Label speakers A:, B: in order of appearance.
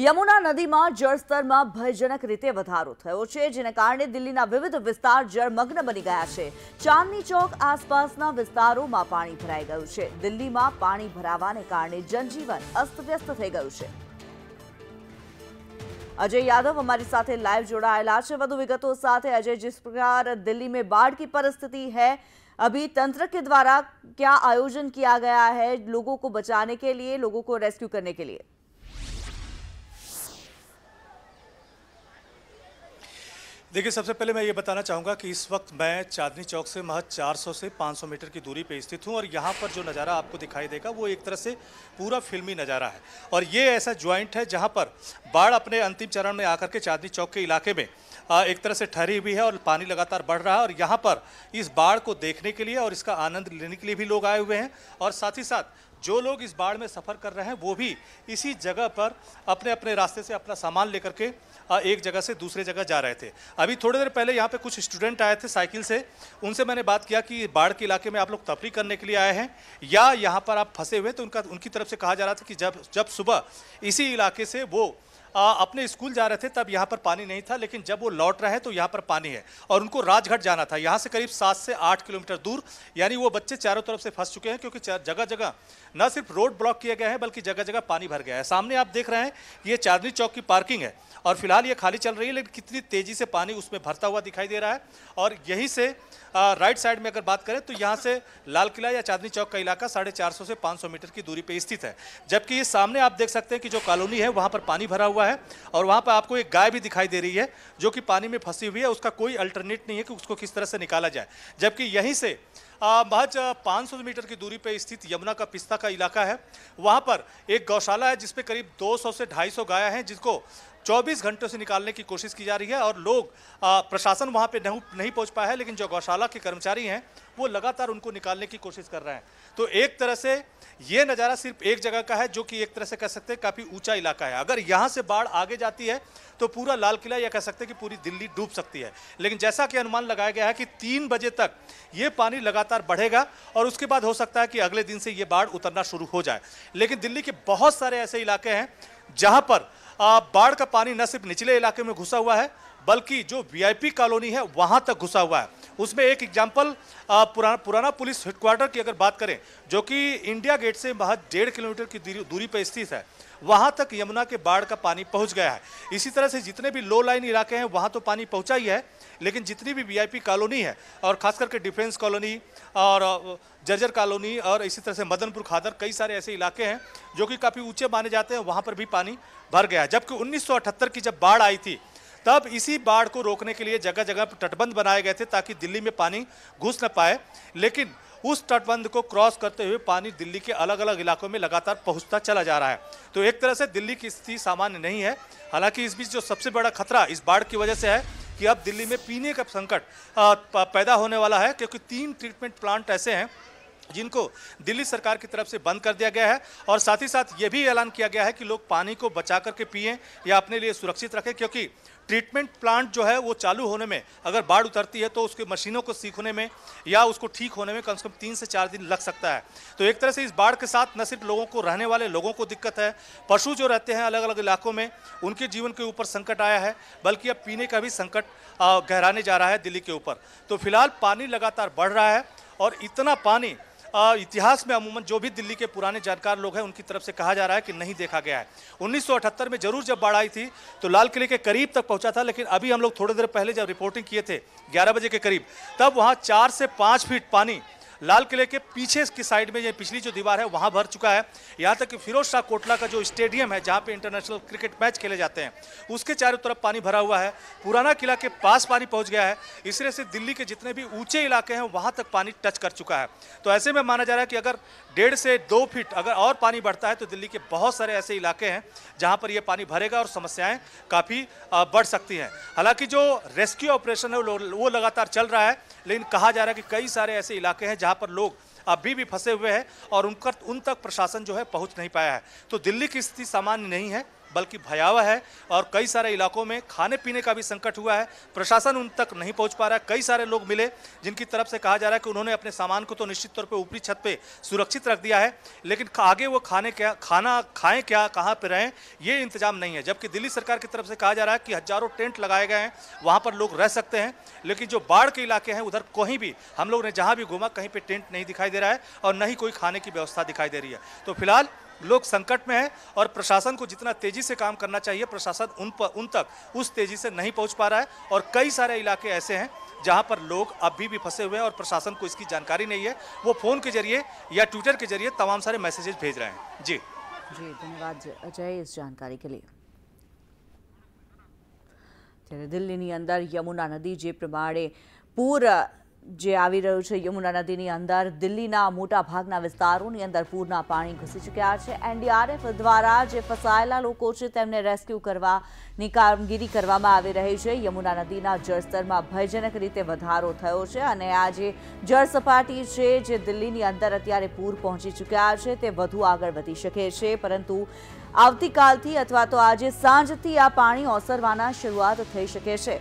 A: यमुना नदी में जल स्तर में भयंकर रूप से વધારો થયો છે જેના કારણે દિલ્હીના વિવિધ વિસ્તાર જળ મગ્ન બની ગયા છે ચાંદની ચોક આસપાસના વિસ્તારોમાં પાણી ભરાઈ ગયું છે દિલ્હીમાં પાણી ભરાવાને કારણે જનજીવન અસ્તવ્યસ્ત થઈ ગયું છે અજય યાદવ અમારી સાથે લાઈવ જોડાયા છે વધુ વિગતો સાથે અજય જે પ્રકાર દિલ્હી મે બાડ કી પરિસ્થિતિ હૈ અભી તંત્ર કે દ્વારા ક્યા આયોજન કિયા ગયા હૈ લોકો કો બચાને કે લિયે લોકો કો રેસ્ક્યુ કરને કે લિયે
B: देखिए सबसे पहले मैं ये बताना चाहूँगा कि इस वक्त मैं चांदनी चौक से महज 400 से 500 मीटर की दूरी पर स्थित हूँ और यहाँ पर जो नज़ारा आपको दिखाई देगा वो एक तरह से पूरा फिल्मी नज़ारा है और ये ऐसा ज्वाइंट है जहाँ पर बाढ़ अपने अंतिम चरण में आकर के चांदनी चौक के इलाके में एक तरह से ठहरी हुई है और पानी लगातार बढ़ रहा है और यहाँ पर इस बाढ़ को देखने के लिए और इसका आनंद लेने के लिए भी लोग आए हुए हैं और साथ ही साथ जो लोग इस बाढ़ में सफ़र कर रहे हैं वो भी इसी जगह पर अपने अपने रास्ते से अपना सामान लेकर के एक जगह से दूसरे जगह जा रहे थे अभी थोड़ी देर पहले यहाँ पे कुछ स्टूडेंट आए थे साइकिल से उनसे मैंने बात किया कि बाढ़ के इलाके में आप लोग तफरी करने के लिए आए हैं या यहाँ पर आप फंसे हुए तो उनका उनकी तरफ से कहा जा रहा था कि जब जब सुबह इसी इलाके से वो आ, अपने स्कूल जा रहे थे तब यहाँ पर पानी नहीं था लेकिन जब वो लौट रहे हैं तो यहाँ पर पानी है और उनको राजघाट जाना था यहाँ से करीब सात से आठ किलोमीटर दूर यानी वो बच्चे चारों तरफ से फंस चुके हैं क्योंकि जगह जगह न सिर्फ रोड ब्लॉक किया गया है बल्कि जगह जगह पानी भर गया है सामने आप देख रहे हैं ये चांदनी चौक की पार्किंग है और फिलहाल ये खाली चल रही है लेकिन कितनी तेज़ी से पानी उसमें भरता हुआ दिखाई दे रहा है और यहीं से आ, राइट साइड में अगर बात करें तो यहाँ से लाल किला या चांदनी चौक का इलाका साढ़े चार से पाँच मीटर की दूरी पर स्थित है जबकि ये सामने आप देख सकते हैं कि जो कॉलोनी है वहाँ पर पानी भरा हुआ हुआ है और वहाँ पर आपको एक गाय भी दिखाई दे रही है जो कि पानी में फंसी हुई है उसका कोई अल्टरनेट नहीं है कि उसको किस तरह से निकाला जाए जबकि यहीं से महज 500 मीटर की दूरी पर स्थित यमुना का पिस्ता का इलाका है वहाँ पर एक गौशाला है जिसपे करीब 200 से 250 गाय हैं जिसको 24 घंटों से निकालने की कोशिश की जा रही है और लोग आ, प्रशासन वहाँ पे नहीं नहीं पहुँच पाया है लेकिन जो गौशाला के कर्मचारी हैं वो लगातार उनको निकालने की कोशिश कर रहे हैं तो एक तरह से ये नज़ारा सिर्फ एक जगह का है जो कि एक तरह से कह सकते हैं काफ़ी ऊंचा इलाका है अगर यहाँ से बाढ़ आगे जाती है तो पूरा लाल किला या कह सकते हैं कि पूरी दिल्ली डूब सकती है लेकिन जैसा कि अनुमान लगाया गया है कि तीन बजे तक ये पानी लगातार बढ़ेगा और उसके बाद हो सकता है कि अगले दिन से ये बाढ़ उतरना शुरू हो जाए लेकिन दिल्ली के बहुत सारे ऐसे इलाके हैं जहाँ पर बाढ़ का पानी न सिर्फ निचले इलाके में घुसा हुआ है बल्कि जो वीआईपी कॉलोनी है वहाँ तक घुसा हुआ है उसमें एक एग्जाम्पल पुराना पुराना पुलिस हेडक्वार्टर की अगर बात करें जो कि इंडिया गेट से बहुत डेढ़ किलोमीटर की दूरी पर स्थित है वहाँ तक यमुना के बाढ़ का पानी पहुँच गया है इसी तरह से जितने भी लो लाइन इलाके हैं वहाँ तो पानी पहुँचा ही है लेकिन जितनी भी वीआईपी कॉलोनी है और खास करके डिफेंस कॉलोनी और जर्जर कॉलोनी और इसी तरह से मदनपुर खादर कई सारे ऐसे इलाके हैं जो कि काफ़ी ऊँचे माने जाते हैं वहाँ पर भी पानी भर गया है जबकि उन्नीस की जब बाढ़ आई थी तब इसी बाढ़ को रोकने के लिए जगह जगह तटबंध बनाए गए थे ताकि दिल्ली में पानी घुस न पाए लेकिन उस तटबंध को क्रॉस करते हुए पानी दिल्ली के अलग अलग इलाकों में लगातार पहुंचता चला जा रहा है तो एक तरह से दिल्ली की स्थिति सामान्य नहीं है हालांकि इस बीच जो सबसे बड़ा खतरा इस बाढ़ की वजह से है कि अब दिल्ली में पीने का संकट पैदा होने वाला है क्योंकि तीन ट्रीटमेंट प्लांट ऐसे हैं जिनको दिल्ली सरकार की तरफ से बंद कर दिया गया है और साथ ही साथ ये भी ऐलान किया गया है कि लोग पानी को बचा करके पिए या अपने लिए सुरक्षित रखें क्योंकि ट्रीटमेंट प्लांट जो है वो चालू होने में अगर बाढ़ उतरती है तो उसके मशीनों को सीखने में या उसको ठीक होने में कम से कम तीन से चार दिन लग सकता है तो एक तरह से इस बाढ़ के साथ न सिर्फ लोगों को रहने वाले लोगों को दिक्कत है पशु जो रहते हैं अलग अलग इलाकों में उनके जीवन के ऊपर संकट आया है बल्कि अब पीने का भी संकट गहराने जा रहा है दिल्ली के ऊपर तो फिलहाल पानी लगातार बढ़ रहा है और इतना पानी इतिहास में अमूमन जो भी दिल्ली के पुराने जानकार लोग हैं उनकी तरफ से कहा जा रहा है कि नहीं देखा गया है उन्नीस में जरूर जब बाढ़ आई थी तो लाल किले के करीब तक पहुंचा था लेकिन अभी हम लोग थोड़ी देर पहले जब रिपोर्टिंग किए थे ग्यारह बजे के करीब तब वहाँ चार से पाँच फीट पानी लाल किले के पीछे की साइड में ये पिछली जो दीवार है वहाँ भर चुका है यहाँ तक कि फिरोज शाह कोटला का जो स्टेडियम है जहाँ पे इंटरनेशनल क्रिकेट मैच खेले जाते हैं उसके चारों तरफ पानी भरा हुआ है पुराना किला के पास पानी पहुँच गया है इसलिए से दिल्ली के जितने भी ऊँचे इलाके हैं वहाँ तक पानी टच कर चुका है तो ऐसे में माना जा रहा है कि अगर डेढ़ से दो फीट अगर और पानी बढ़ता है तो दिल्ली के बहुत सारे ऐसे इलाके हैं जहाँ पर यह पानी भरेगा और समस्याएँ काफ़ी बढ़ सकती हैं हालाँकि जो रेस्क्यू ऑपरेशन है वो लगातार चल रहा है लेकिन कहा जा रहा है कि कई सारे ऐसे इलाके हैं जहाँ जहाँ पर लोग अभी भी फंसे हुए हैं और उन उन तक प्रशासन जो है पहुँच नहीं पाया है तो दिल्ली की स्थिति सामान्य नहीं है बल्कि भयावह है और कई सारे इलाकों में खाने पीने का भी संकट हुआ है प्रशासन उन तक नहीं पहुंच पा रहा है कई सारे लोग मिले जिनकी तरफ से कहा जा रहा है कि उन्होंने अपने सामान को तो निश्चित तौर पर ऊपरी छत पर सुरक्षित रख दिया है लेकिन आगे वो खाने क्या खाना खाएँ क्या कहाँ पर रहें ये इंतजाम नहीं है जबकि दिल्ली सरकार की तरफ से कहा जा रहा है कि हजारों टेंट लगाए गए हैं वहाँ पर लोग रह सकते हैं लेकिन जो बाढ़ के इलाके हैं उधर कहीं भी हम लोग ने जहाँ भी घूमा कहीं पर टेंट नहीं दिखाई दे रहा है और न ही कोई खाने की व्यवस्था दिखाई दे रही है तो फिलहाल लोग संकट में हैं और प्रशासन को जितना तेज़ी से काम करना चाहिए प्रशासन उन पर उन तक उस तेज़ी से नहीं पहुंच पा रहा है और कई सारे इलाके ऐसे हैं जहां पर लोग अभी भी फंसे हुए हैं और प्रशासन को इसकी जानकारी नहीं है वो फ़ोन के जरिए या ट्विटर के जरिए तमाम सारे मैसेजेस भेज रहे हैं जी
A: जी धन्यवाद अजय इस जानकारी के लिए दिल्ली अंदर यमुना नदी નદી જે पूरा જે આવી રહ્યું છે યમુના નદીની અંદર દિલ્હીના મોટા ભાગના વિસ્તારોની અંદર પૂરના પાણી ઘૂસી ચૂક્યા છે એનડીઆરએફ દ્વારા જે ફસાયેલા લોકો છે તેમને રેસ્ક્યુ કરવાની કામગીરી કરવામાં આવી રહી છે યમુના નદીના જળસ્તરમાં ભયજનક રીતે વધારો થયો છે અને આ જે જળ સપાટી છે જે દિલ્હીની અંદર અત્યારે પૂર પહોંચી ચૂક્યા છે તે વધુ આગળ વધી શકે છે પરંતુ આવતીકાલથી અથવા તો આજે સાંજથી આ પાણી ઓસરવાના શરૂઆત થઈ શકે છે